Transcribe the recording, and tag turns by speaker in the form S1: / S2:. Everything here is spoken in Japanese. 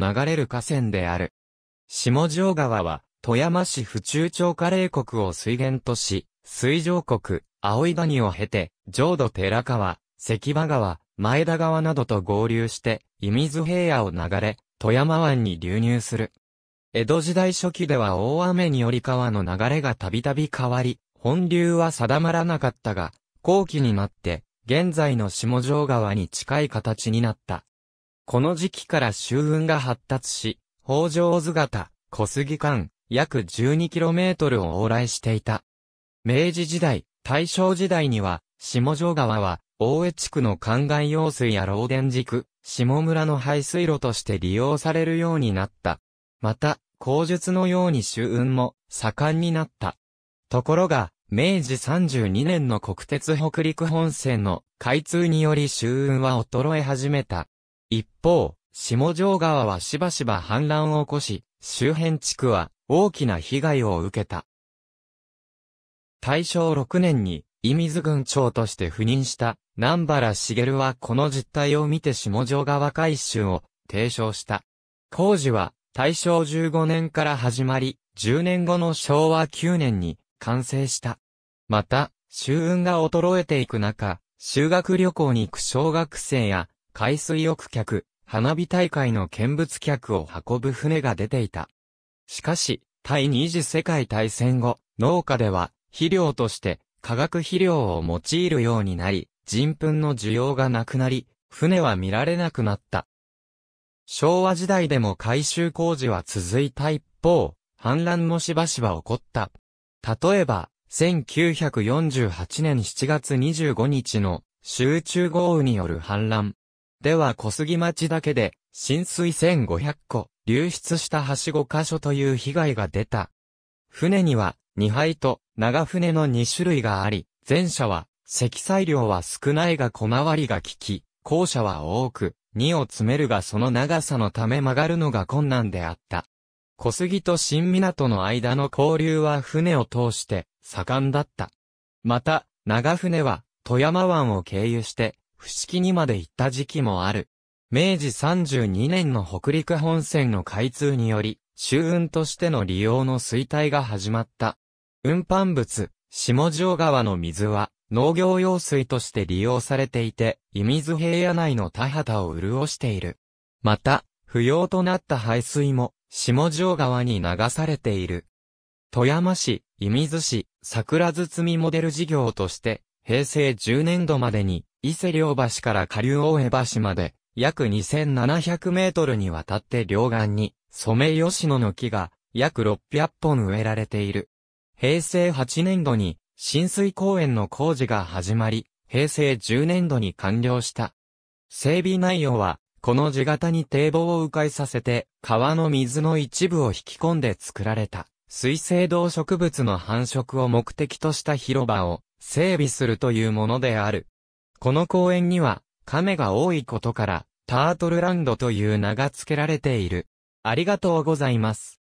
S1: 流れる河川である。下条川は、富山市府中町加齢国を水源とし、水上国、青井谷を経て、浄土寺川、関場川、前田川などと合流して、伊水平野を流れ、富山湾に流入する。江戸時代初期では大雨により川の流れがたびたび変わり、本流は定まらなかったが、後期になって、現在の下条川に近い形になった。この時期から周雲が発達し、北条姿、小杉間、約 12km を往来していた。明治時代、大正時代には、下条川は、大江地区の灌漑用水や漏電軸、下村の排水路として利用されるようになった。また、口述のように周運も盛んになった。ところが、明治32年の国鉄北陸本線の開通により周運は衰え始めた。一方、下城川はしばしば氾濫を起こし、周辺地区は大きな被害を受けた。大正6年に、伊水郡長として赴任した南原茂はこの実態を見て下城川改修を提唱した。工事は大正15年から始まり、10年後の昭和9年に完成した。また、周運が衰えていく中、修学旅行に行く小学生や海水浴客、花火大会の見物客を運ぶ船が出ていた。しかし、第二次世界大戦後、農家では、肥料として、化学肥料を用いるようになり、人糞の需要がなくなり、船は見られなくなった。昭和時代でも改修工事は続いた一方、反乱もしばしば起こった。例えば、1948年7月25日の集中豪雨による反乱。では小杉町だけで、浸水1500個、流出した橋5箇所という被害が出た。船には、2杯と長船の2種類があり、前者は、積載量は少ないが小回りが利き、後者は多く、2を詰めるがその長さのため曲がるのが困難であった。小杉と新港の間の交流は船を通して盛んだった。また、長船は富山湾を経由して不思議にまで行った時期もある。明治32年の北陸本線の開通により、周運としての利用の衰退が始まった。運搬物、下条川の水は、農業用水として利用されていて、伊水平野内の田畑を潤している。また、不要となった排水も、下条川に流されている。富山市、伊水市、桜包みモデル事業として、平成10年度までに、伊勢両橋から下流大江橋まで、約2700メートルにわたって両岸に、ソメイヨシノの木が、約600本植えられている。平成8年度に、浸水公園の工事が始まり、平成10年度に完了した。整備内容は、この地型に堤防を迂回させて、川の水の一部を引き込んで作られた、水生動植物の繁殖を目的とした広場を、整備するというものである。この公園には、亀が多いことから、タートルランドという名が付けられている。ありがとうございます。